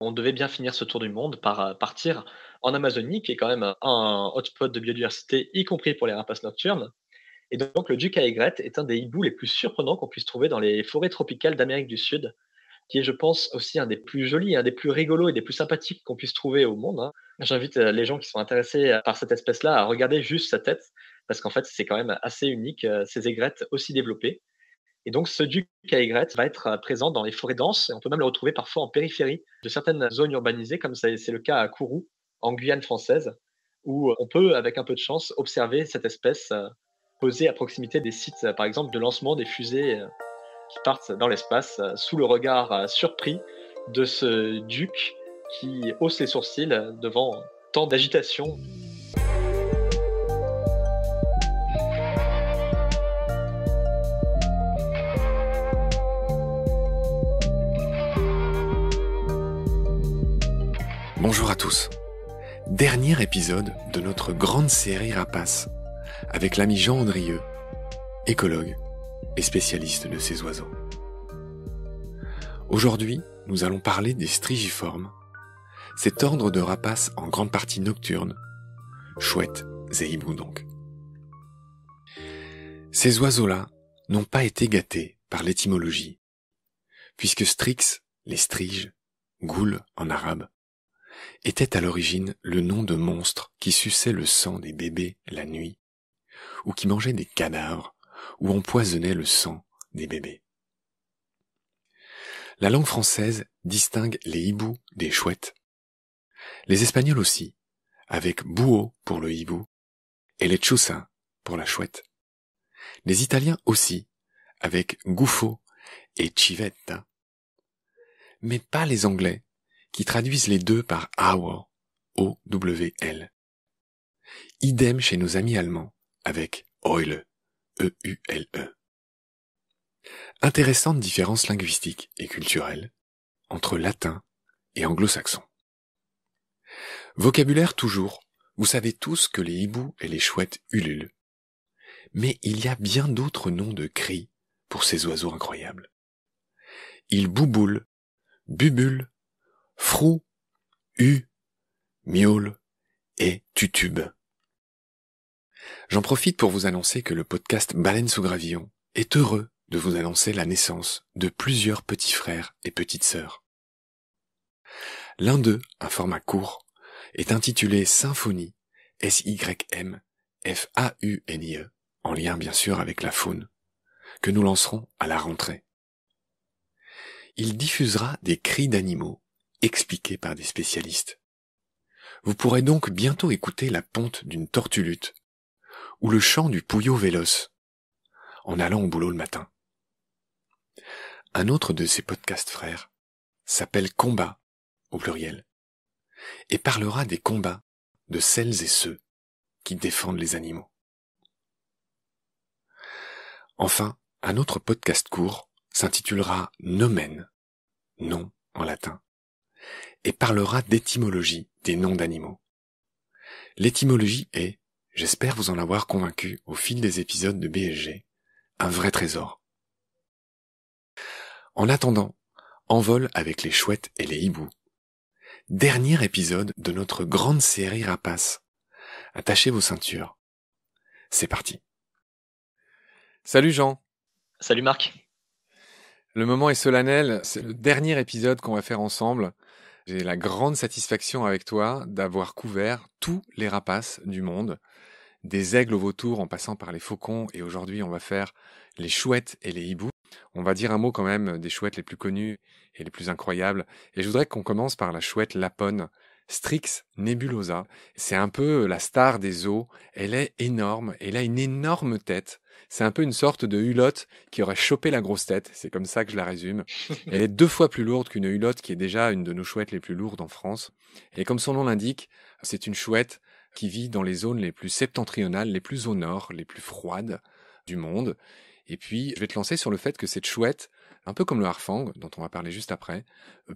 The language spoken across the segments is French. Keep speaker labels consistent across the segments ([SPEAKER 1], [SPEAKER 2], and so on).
[SPEAKER 1] on devait bien finir ce tour du monde par euh, partir en Amazonie, qui est quand même un hotspot de biodiversité, y compris pour les rapaces nocturnes. Et donc, le duc à aigrette est un des hiboux les plus surprenants qu'on puisse trouver dans les forêts tropicales d'Amérique du Sud, qui est, je pense, aussi un des plus jolis, un des plus rigolos et des plus sympathiques qu'on puisse trouver au monde. Hein. J'invite euh, les gens qui sont intéressés par cette espèce-là à regarder juste sa tête, parce qu'en fait, c'est quand même assez unique, ces euh, aigrettes aussi développées. Et donc, ce duc à va être euh, présent dans les forêts denses et on peut même le retrouver parfois en périphérie de certaines zones urbanisées, comme c'est le cas à Kourou, en Guyane française, où euh, on peut, avec un peu de chance, observer cette espèce euh, posée à proximité des sites, par exemple, de lancement des fusées qui partent dans l'espace sous le regard surpris de ce duc qui hausse les sourcils devant tant d'agitation.
[SPEAKER 2] Bonjour à tous. Dernier épisode de notre grande série Rapace avec l'ami Jean Andrieux, écologue et spécialiste de ces oiseaux. Aujourd'hui, nous allons parler des strigiformes, cet ordre de rapaces en grande partie nocturne, chouettes et hiboux donc. Ces oiseaux-là n'ont pas été gâtés par l'étymologie, puisque strix, les striges, goule en arabe, était à l'origine le nom de monstres qui suçaient le sang des bébés la nuit, ou qui mangeaient des cadavres, ou empoisonnait le sang des bébés. La langue française distingue les hiboux des chouettes. Les espagnols aussi, avec buo pour le hibou et les choussins pour la chouette. Les italiens aussi, avec gouffo et chivetta ». Mais pas les anglais qui traduisent les deux par Hour, O-W-L. Idem chez nos amis allemands, avec Eule, E-U-L-E. E. Intéressante différence linguistique et culturelle entre latin et anglo-saxon. Vocabulaire toujours, vous savez tous que les hiboux et les chouettes ululent. Mais il y a bien d'autres noms de cris pour ces oiseaux incroyables. Ils bouboulent, bubulent, Frou, U, Miaule et Tutube. J'en profite pour vous annoncer que le podcast Baleine sous gravillon est heureux de vous annoncer la naissance de plusieurs petits frères et petites sœurs. L'un d'eux, un format court, est intitulé Symphonie, S-Y-M, F-A-U-N-I-E, en lien bien sûr avec la faune, que nous lancerons à la rentrée. Il diffusera des cris d'animaux Expliqué par des spécialistes. Vous pourrez donc bientôt écouter la ponte d'une tortulute ou le chant du pouillot véloce en allant au boulot le matin. Un autre de ces podcasts frères s'appelle Combat au pluriel et parlera des combats de celles et ceux qui défendent les animaux. Enfin, un autre podcast court s'intitulera Nomen, nom en latin et parlera d'étymologie des noms d'animaux. L'étymologie est, j'espère vous en avoir convaincu au fil des épisodes de BSG, un vrai trésor. En attendant, envol avec les chouettes et les hiboux. Dernier épisode de notre grande série rapace. Attachez vos ceintures. C'est parti. Salut Jean. Salut Marc. Le moment est solennel, c'est le dernier épisode qu'on va faire ensemble. J'ai la grande satisfaction avec toi d'avoir couvert tous les rapaces du monde, des aigles aux vautours en passant par les faucons, et aujourd'hui on va faire les chouettes et les hiboux. On va dire un mot quand même des chouettes les plus connues et les plus incroyables, et je voudrais qu'on commence par la chouette lapone. Strix nebulosa, c'est un peu la star des eaux, elle est énorme, elle a une énorme tête, c'est un peu une sorte de hulotte qui aurait chopé la grosse tête. C'est comme ça que je la résume. Elle est deux fois plus lourde qu'une hulotte qui est déjà une de nos chouettes les plus lourdes en France. Et comme son nom l'indique, c'est une chouette qui vit dans les zones les plus septentrionales, les plus au nord, les plus froides du monde. Et puis, je vais te lancer sur le fait que cette chouette, un peu comme le harfang, dont on va parler juste après,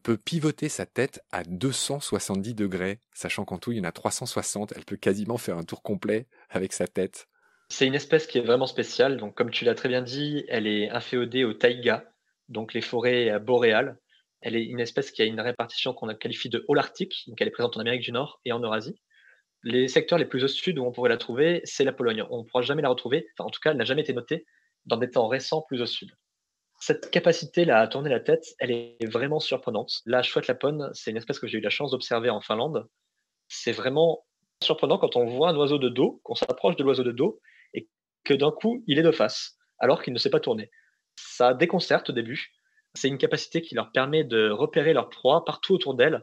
[SPEAKER 2] peut pivoter sa tête à 270 degrés, sachant qu'en tout, il y en a 360, elle peut quasiment faire un tour complet avec sa tête.
[SPEAKER 1] C'est une espèce qui est vraiment spéciale. Donc, comme tu l'as très bien dit, elle est inféodée au Taïga, donc les forêts euh, boréales. Elle est une espèce qui a une répartition qu'on a qualifie de holarctique, donc elle est présente en Amérique du Nord et en Eurasie. Les secteurs les plus au sud où on pourrait la trouver, c'est la Pologne. On ne pourra jamais la retrouver, en tout cas, elle n'a jamais été notée dans des temps récents plus au sud. Cette capacité-là à tourner la tête, elle est vraiment surprenante. La chouette lapone, c'est une espèce que j'ai eu la chance d'observer en Finlande. C'est vraiment surprenant quand on voit un oiseau de dos, qu'on s'approche de l'oiseau de dos que d'un coup, il est de face, alors qu'il ne s'est pas tourné. Ça déconcerte au début. C'est une capacité qui leur permet de repérer leur proie partout autour d'elles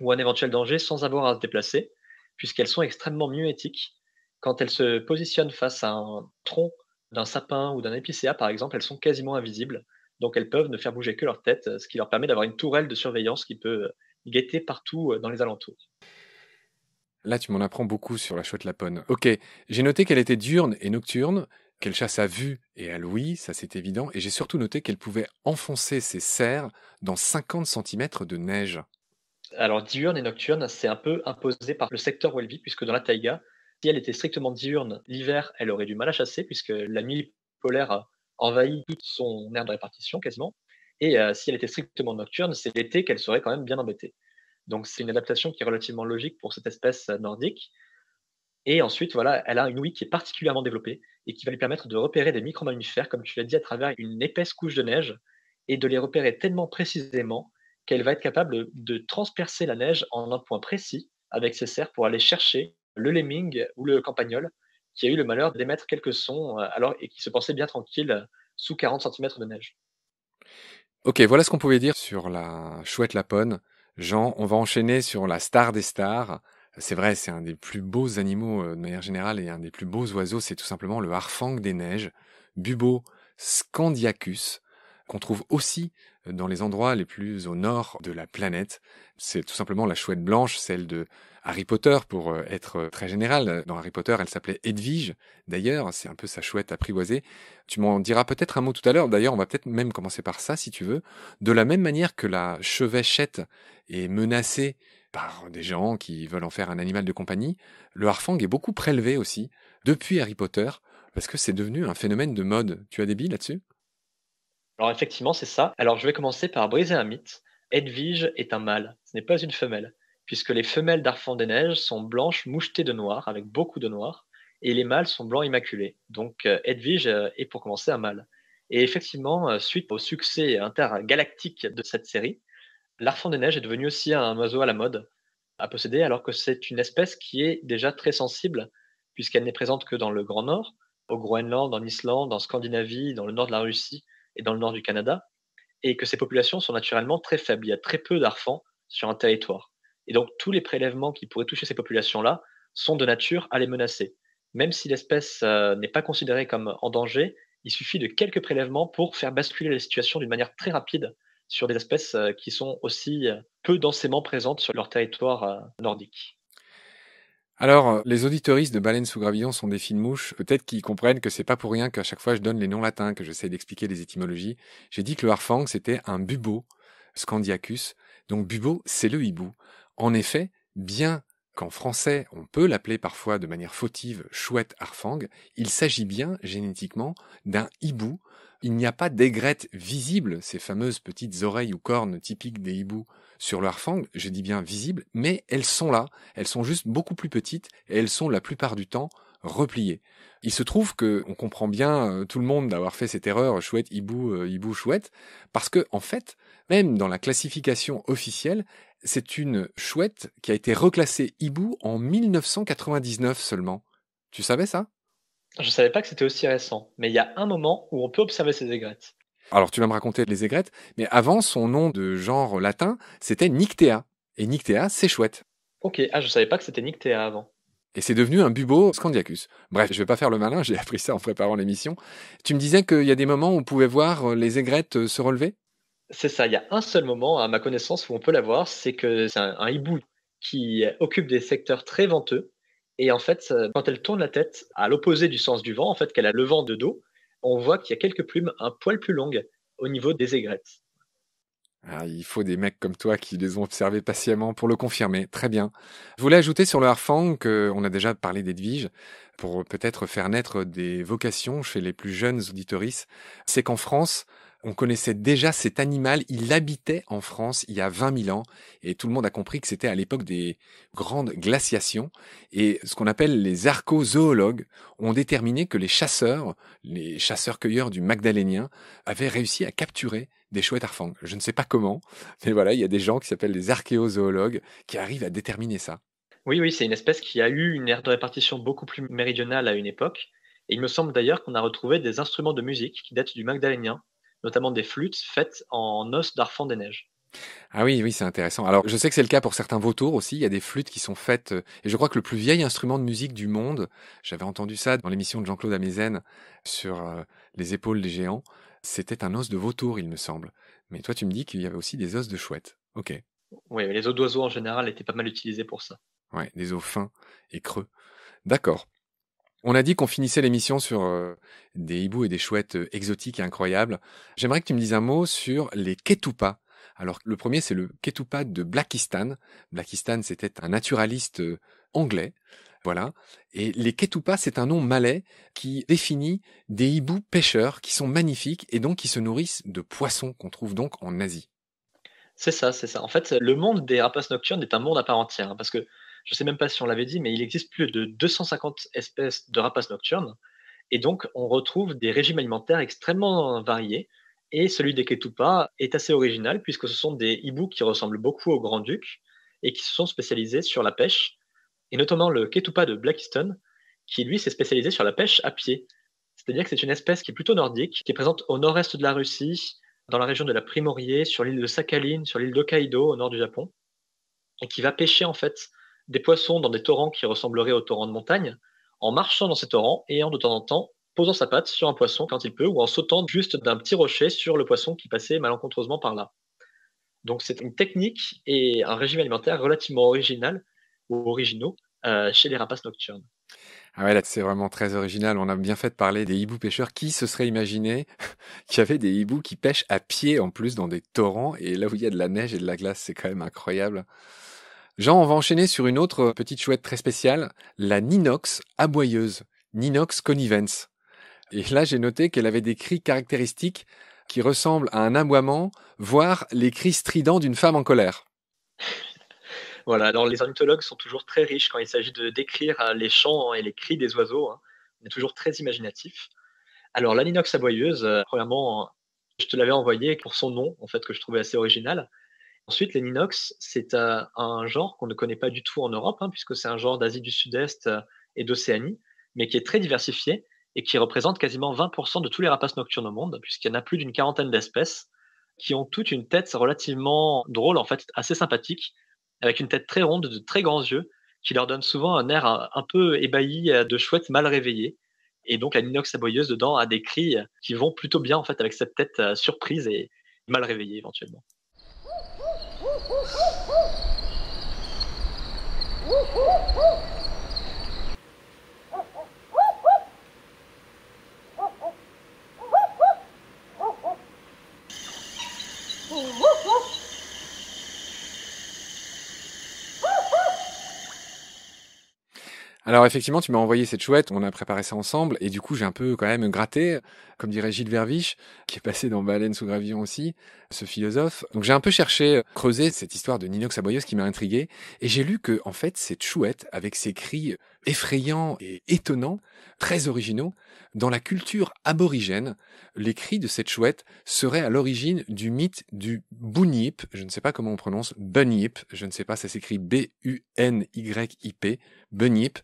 [SPEAKER 1] ou un éventuel danger sans avoir à se déplacer, puisqu'elles sont extrêmement muétiques. Quand elles se positionnent face à un tronc d'un sapin ou d'un épicéa, par exemple, elles sont quasiment invisibles. Donc elles peuvent ne faire bouger que leur tête, ce qui leur permet d'avoir une tourelle de surveillance qui peut guetter partout euh, dans les alentours.
[SPEAKER 2] Là, tu m'en apprends beaucoup sur la chouette lapone. Ok, j'ai noté qu'elle était diurne et nocturne, qu'elle chasse à vue et à l'ouïe, ça c'est évident, et j'ai surtout noté qu'elle pouvait enfoncer ses serres dans 50 cm de neige.
[SPEAKER 1] Alors diurne et nocturne, c'est un peu imposé par le secteur où elle vit, puisque dans la taïga, si elle était strictement diurne, l'hiver, elle aurait du mal à chasser, puisque la nuit polaire envahi toute son aire de répartition quasiment. Et euh, si elle était strictement nocturne, c'est l'été qu'elle serait quand même bien embêtée. Donc c'est une adaptation qui est relativement logique pour cette espèce nordique. Et ensuite, voilà, elle a une ouïe qui est particulièrement développée et qui va lui permettre de repérer des micro-mammifères, comme tu l'as dit, à travers une épaisse couche de neige et de les repérer tellement précisément qu'elle va être capable de transpercer la neige en un point précis avec ses serres pour aller chercher le lemming ou le campagnol qui a eu le malheur d'émettre quelques sons euh, alors et qui se pensait bien tranquille sous 40 cm de neige.
[SPEAKER 2] Ok, voilà ce qu'on pouvait dire sur la chouette lapone. Jean, on va enchaîner sur la star des stars. C'est vrai, c'est un des plus beaux animaux euh, de manière générale et un des plus beaux oiseaux, c'est tout simplement le harfang des neiges, Bubo scandiacus, qu'on trouve aussi dans les endroits les plus au nord de la planète. C'est tout simplement la chouette blanche, celle de Harry Potter, pour euh, être euh, très général. Dans Harry Potter, elle s'appelait Edwige, d'ailleurs, c'est un peu sa chouette apprivoisée. Tu m'en diras peut-être un mot tout à l'heure, d'ailleurs, on va peut-être même commencer par ça, si tu veux. De la même manière que la chevêchette est menacée par des gens qui veulent en faire un animal de compagnie, le harfang est beaucoup prélevé aussi, depuis Harry Potter, parce que c'est devenu un phénomène de mode. Tu as des billes là-dessus
[SPEAKER 1] alors effectivement, c'est ça. Alors je vais commencer par briser un mythe. Edwige est un mâle, ce n'est pas une femelle, puisque les femelles d'Arfand des Neiges sont blanches mouchetées de noir, avec beaucoup de noir, et les mâles sont blancs immaculés. Donc euh, Edwige euh, est pour commencer un mâle. Et effectivement, euh, suite au succès intergalactique de cette série, l'Arfond des Neiges est devenu aussi un oiseau à la mode à posséder, alors que c'est une espèce qui est déjà très sensible, puisqu'elle n'est présente que dans le Grand Nord, au Groenland, en Islande, en Scandinavie, dans le nord de la Russie, et dans le nord du Canada, et que ces populations sont naturellement très faibles. Il y a très peu d'arfans sur un territoire. Et donc tous les prélèvements qui pourraient toucher ces populations-là sont de nature à les menacer. Même si l'espèce euh, n'est pas considérée comme en danger, il suffit de quelques prélèvements pour faire basculer la situation d'une manière très rapide sur des espèces euh, qui sont aussi peu densément présentes sur leur territoire euh, nordique.
[SPEAKER 2] Alors, euh, les auditoristes de Baleine sous gravillon sont des fines mouches. Peut-être qu'ils comprennent que c'est pas pour rien qu'à chaque fois je donne les noms latins, que j'essaie d'expliquer les étymologies. J'ai dit que le harfang, c'était un bubo, scandiacus. Donc, bubo, c'est le hibou. En effet, bien qu'en français, on peut l'appeler parfois de manière fautive chouette harfang, il s'agit bien, génétiquement, d'un hibou il n'y a pas d'aigrettes visibles, ces fameuses petites oreilles ou cornes typiques des hiboux sur leur fang, je dis bien visibles, mais elles sont là, elles sont juste beaucoup plus petites et elles sont la plupart du temps repliées. Il se trouve que on comprend bien euh, tout le monde d'avoir fait cette erreur chouette hibou euh, hibou chouette parce que en fait, même dans la classification officielle, c'est une chouette qui a été reclassée hibou en 1999 seulement. Tu savais ça
[SPEAKER 1] je ne savais pas que c'était aussi récent, mais il y a un moment où on peut observer ces aigrettes.
[SPEAKER 2] Alors tu vas me raconter les aigrettes, mais avant son nom de genre latin, c'était Nyctea. Et Nyctea, c'est chouette.
[SPEAKER 1] Ok, ah je ne savais pas que c'était Nyctea avant.
[SPEAKER 2] Et c'est devenu un bubo scandiacus. Bref, je ne vais pas faire le malin, j'ai appris ça en préparant l'émission. Tu me disais qu'il y a des moments où on pouvait voir euh, les aigrettes euh, se relever
[SPEAKER 1] C'est ça, il y a un seul moment, à ma connaissance, où on peut l'avoir, c'est que c'est un hibou qui occupe des secteurs très venteux, et en fait, quand elle tourne la tête à l'opposé du sens du vent, en fait, qu'elle a le vent de dos, on voit qu'il y a quelques plumes un poil plus longues au niveau des aigrettes.
[SPEAKER 2] Ah, il faut des mecs comme toi qui les ont observés patiemment pour le confirmer. Très bien. Je voulais ajouter sur le harfang qu'on a déjà parlé d'Edwige pour peut-être faire naître des vocations chez les plus jeunes auditorices. C'est qu'en France, on connaissait déjà cet animal, il habitait en France il y a 20 000 ans, et tout le monde a compris que c'était à l'époque des grandes glaciations, et ce qu'on appelle les archozoologues ont déterminé que les chasseurs, les chasseurs-cueilleurs du Magdalénien, avaient réussi à capturer des chouettes arfangs. Je ne sais pas comment, mais voilà, il y a des gens qui s'appellent les archéozoologues qui arrivent à déterminer ça.
[SPEAKER 1] Oui, oui, c'est une espèce qui a eu une aire de répartition beaucoup plus méridionale à une époque, et il me semble d'ailleurs qu'on a retrouvé des instruments de musique qui datent du Magdalénien, notamment des flûtes faites en os d'arfan des neiges.
[SPEAKER 2] Ah oui, oui, c'est intéressant. Alors, je sais que c'est le cas pour certains vautours aussi. Il y a des flûtes qui sont faites. Euh, et je crois que le plus vieil instrument de musique du monde, j'avais entendu ça dans l'émission de Jean-Claude Amézène sur euh, les épaules des géants, c'était un os de vautour, il me semble. Mais toi, tu me dis qu'il y avait aussi des os de chouette. Ok.
[SPEAKER 1] Oui, mais les os d'oiseaux en général étaient pas mal utilisés pour ça.
[SPEAKER 2] Ouais, des os fins et creux. D'accord. On a dit qu'on finissait l'émission sur euh, des hiboux et des chouettes euh, exotiques et incroyables. J'aimerais que tu me dises un mot sur les Ketupas. Alors le premier, c'est le Ketupa de Blakistan. Blakistan, c'était un naturaliste euh, anglais. Voilà. Et les Ketupas, c'est un nom malais qui définit des hiboux pêcheurs qui sont magnifiques et donc qui se nourrissent de poissons qu'on trouve donc en Asie.
[SPEAKER 1] C'est ça, c'est ça. En fait, le monde des rapaces nocturnes est un monde à part entière. Hein, parce que je ne sais même pas si on l'avait dit, mais il existe plus de 250 espèces de rapaces nocturnes. Et donc, on retrouve des régimes alimentaires extrêmement variés. Et celui des Ketupa est assez original, puisque ce sont des hiboux qui ressemblent beaucoup aux grands-ducs et qui se sont spécialisés sur la pêche, et notamment le Ketupa de Blackstone, qui lui s'est spécialisé sur la pêche à pied. C'est-à-dire que c'est une espèce qui est plutôt nordique, qui est présente au nord-est de la Russie, dans la région de la Primorie, sur l'île de Sakhalin, sur l'île d'Hokkaido, au nord du Japon, et qui va pêcher en fait des poissons dans des torrents qui ressembleraient aux torrents de montagne, en marchant dans ces torrents et en de temps en temps posant sa patte sur un poisson quand il peut, ou en sautant juste d'un petit rocher sur le poisson qui passait malencontreusement par là. Donc c'est une technique et un régime alimentaire relativement original ou originaux euh, chez les rapaces nocturnes.
[SPEAKER 2] Ah ouais, là, c'est vraiment très original. On a bien fait de parler des hiboux pêcheurs. Qui se serait imaginé qu'il y avait des hiboux qui pêchent à pied en plus dans des torrents et là où il y a de la neige et de la glace, c'est quand même incroyable. Jean, on va enchaîner sur une autre petite chouette très spéciale, la Ninox aboyeuse, Ninox connivens. Et là, j'ai noté qu'elle avait des cris caractéristiques qui ressemblent à un aboiement, voire les cris stridents d'une femme en colère.
[SPEAKER 1] Voilà, alors les ornithologues sont toujours très riches quand il s'agit de décrire hein, les chants et les cris des oiseaux. Hein. On est toujours très imaginatif. Alors, la Ninox aboyeuse, euh, premièrement, je te l'avais envoyée pour son nom, en fait, que je trouvais assez original. Ensuite, les Ninox, c'est un genre qu'on ne connaît pas du tout en Europe, hein, puisque c'est un genre d'Asie du Sud-Est euh, et d'Océanie, mais qui est très diversifié et qui représente quasiment 20% de tous les rapaces nocturnes au monde, puisqu'il y en a plus d'une quarantaine d'espèces qui ont toutes une tête relativement drôle, en fait assez sympathique, avec une tête très ronde, de très grands yeux, qui leur donne souvent un air euh, un peu ébahi euh, de chouette mal réveillée. Et donc la ninox aboyeuse dedans a des cris qui vont plutôt bien en fait avec cette tête surprise et mal réveillée éventuellement.
[SPEAKER 2] Alors effectivement, tu m'as envoyé cette chouette, on a préparé ça ensemble, et du coup j'ai un peu quand même gratté comme dirait Gilles Verviche, qui est passé dans Baleine sous gravillon aussi, ce philosophe. Donc j'ai un peu cherché, euh, creuser cette histoire de Ninox Aboyos qui m'a intrigué, et j'ai lu que, en fait, cette chouette, avec ses cris effrayants et étonnants, très originaux, dans la culture aborigène, les cris de cette chouette seraient à l'origine du mythe du bunyip, je ne sais pas comment on prononce, bunyip, je ne sais pas, ça s'écrit B-U-N-Y-I-P, bunyip,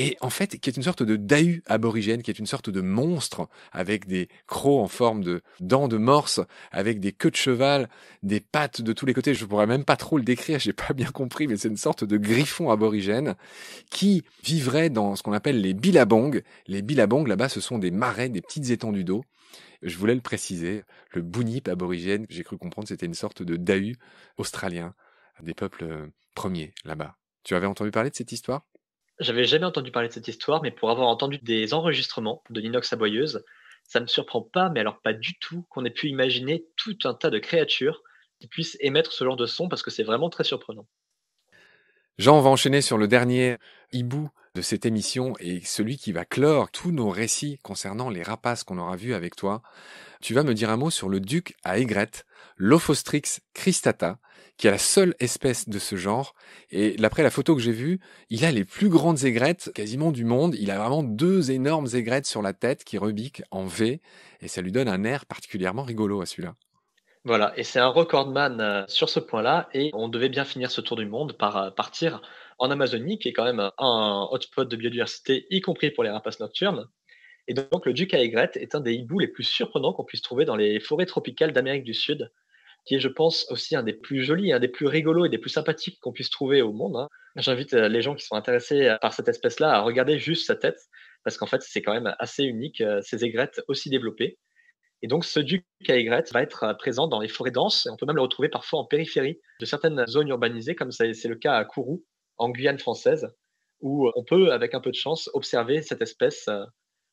[SPEAKER 2] et en fait, qui est une sorte de dahu aborigène, qui est une sorte de monstre avec des crocs en forme de dents de morse, avec des queues de cheval, des pattes de tous les côtés. Je pourrais même pas trop le décrire, j'ai pas bien compris, mais c'est une sorte de griffon aborigène qui vivrait dans ce qu'on appelle les bilabongs. Les bilabongs, là-bas, ce sont des marais, des petites étendues d'eau. Je voulais le préciser, le Bunyip aborigène, j'ai cru comprendre, c'était une sorte de dahu australien, des peuples euh, premiers là-bas. Tu avais entendu parler de cette histoire
[SPEAKER 1] j'avais jamais entendu parler de cette histoire, mais pour avoir entendu des enregistrements de l'inox Aboyeuse, ça ne me surprend pas, mais alors pas du tout, qu'on ait pu imaginer tout un tas de créatures qui puissent émettre ce genre de son, parce que c'est vraiment très surprenant.
[SPEAKER 2] Jean, on va enchaîner sur le dernier hibou de cette émission et celui qui va clore tous nos récits concernant les rapaces qu'on aura vus avec toi. Tu vas me dire un mot sur le duc à Aigrette. Lophostrix cristata, qui est la seule espèce de ce genre. Et d'après la photo que j'ai vue, il a les plus grandes aigrettes quasiment du monde. Il a vraiment deux énormes aigrettes sur la tête qui rebiquent en V. Et ça lui donne un air particulièrement rigolo à celui-là.
[SPEAKER 1] Voilà, et c'est un recordman euh, sur ce point-là. Et on devait bien finir ce tour du monde par euh, partir en Amazonie, qui est quand même un hotspot de biodiversité, y compris pour les rapaces nocturnes. Et donc, le duc à aigrette est un des hiboux les plus surprenants qu'on puisse trouver dans les forêts tropicales d'Amérique du Sud qui est, je pense, aussi un des plus jolis, un des plus rigolos et des plus sympathiques qu'on puisse trouver au monde. Hein. J'invite euh, les gens qui sont intéressés euh, par cette espèce-là à regarder juste sa tête, parce qu'en fait, c'est quand même assez unique, ces euh, aigrettes aussi développées. Et donc, ce duc à aigrette va être présent dans les forêts denses, et on peut même le retrouver parfois en périphérie de certaines zones urbanisées, comme c'est le cas à Kourou, en Guyane française, où on peut, avec un peu de chance, observer cette espèce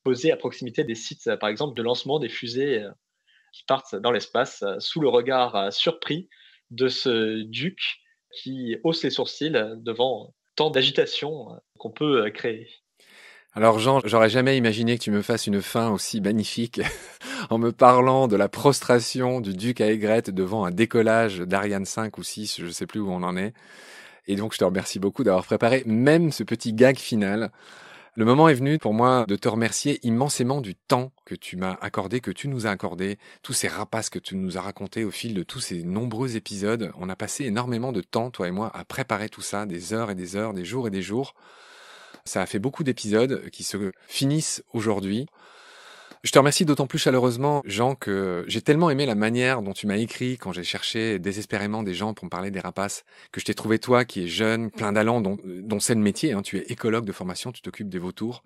[SPEAKER 1] posée à proximité des sites, par exemple, de lancement des fusées qui partent dans l'espace euh, sous le regard euh, surpris de ce duc qui hausse les sourcils devant tant d'agitation euh, qu'on peut créer.
[SPEAKER 2] Alors Jean, j'aurais jamais imaginé que tu me fasses une fin aussi magnifique en me parlant de la prostration du duc à aigrette devant un décollage d'Ariane 5 ou 6, je ne sais plus où on en est. Et donc je te remercie beaucoup d'avoir préparé même ce petit gag final le moment est venu pour moi de te remercier immensément du temps que tu m'as accordé, que tu nous as accordé, tous ces rapaces que tu nous as racontés au fil de tous ces nombreux épisodes. On a passé énormément de temps, toi et moi, à préparer tout ça, des heures et des heures, des jours et des jours. Ça a fait beaucoup d'épisodes qui se finissent aujourd'hui. Je te remercie d'autant plus chaleureusement, Jean, que j'ai tellement aimé la manière dont tu m'as écrit quand j'ai cherché désespérément des gens pour me parler des rapaces, que je t'ai trouvé toi qui es jeune, plein d'allants, dont, c'est le métier. Hein, tu es écologue de formation, tu t'occupes des vautours.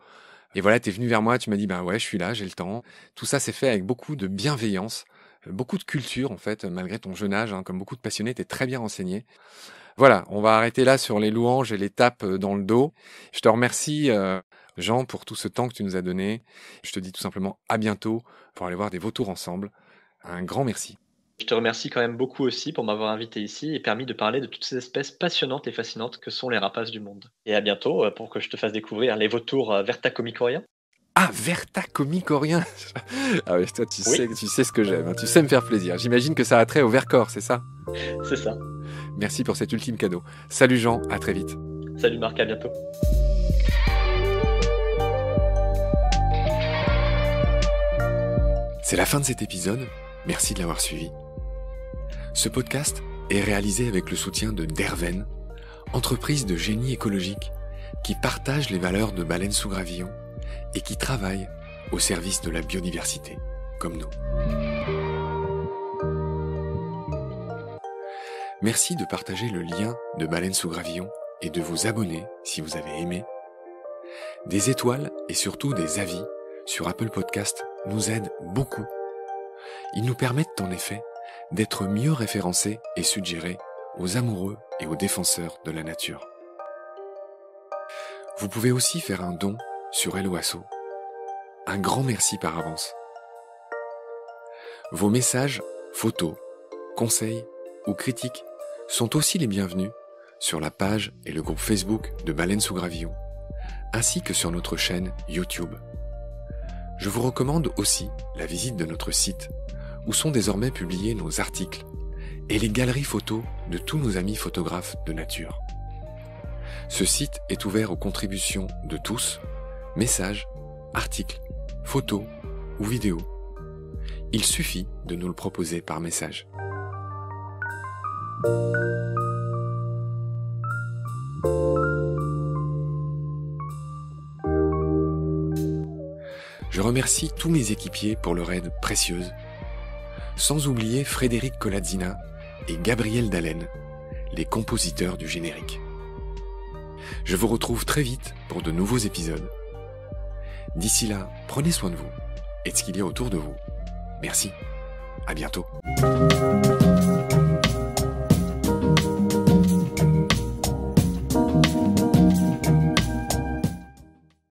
[SPEAKER 2] Et voilà, t'es venu vers moi, tu m'as dit, ben ouais, je suis là, j'ai le temps. Tout ça s'est fait avec beaucoup de bienveillance, beaucoup de culture, en fait, malgré ton jeune âge, hein. comme beaucoup de passionnés, t'es très bien renseigné. Voilà, on va arrêter là sur les louanges et les tapes dans le dos. Je te remercie euh, Jean, pour tout ce temps que tu nous as donné. Je te dis tout simplement à bientôt pour aller voir des vautours
[SPEAKER 1] ensemble. Un grand merci. Je te remercie quand même beaucoup aussi pour m'avoir invité ici et permis de parler de toutes ces espèces passionnantes et fascinantes que sont les rapaces du monde. Et à bientôt euh, pour que je te fasse découvrir les vautours euh, vertacomicoriens.
[SPEAKER 2] Ah, vertacomicoriens Ah oui, toi, tu, Sais, tu sais ce que j'aime, hein. tu sais me faire plaisir. J'imagine que ça a trait au Vercors, c'est ça C'est ça. Merci pour cet ultime cadeau. Salut Jean, à très vite.
[SPEAKER 1] Salut Marc, à bientôt.
[SPEAKER 2] C'est la fin de cet épisode, merci de l'avoir suivi. Ce podcast est réalisé avec le soutien de Derven, entreprise de génie écologique qui partage les valeurs de Baleine sous Gravillon et qui travaille au service de la biodiversité, comme nous. Merci de partager le lien de Baleine sous Gravillon et de vous abonner si vous avez aimé. Des étoiles et surtout des avis sur Apple Podcast nous aident beaucoup. Ils nous permettent en effet d'être mieux référencés et suggérés aux amoureux et aux défenseurs de la nature. Vous pouvez aussi faire un don sur Helloasso. Un grand merci par avance. Vos messages, photos, conseils ou critiques sont aussi les bienvenus sur la page et le groupe Facebook de Baleine sous Gravillon, ainsi que sur notre chaîne YouTube je vous recommande aussi la visite de notre site, où sont désormais publiés nos articles et les galeries photos de tous nos amis photographes de nature. Ce site est ouvert aux contributions de tous, messages, articles, photos ou vidéos. Il suffit de nous le proposer par message. Je remercie tous mes équipiers pour leur aide précieuse, sans oublier Frédéric Colazzina et Gabriel Dallène, les compositeurs du générique. Je vous retrouve très vite pour de nouveaux épisodes. D'ici là, prenez soin de vous et de ce qu'il y a autour de vous. Merci. À bientôt.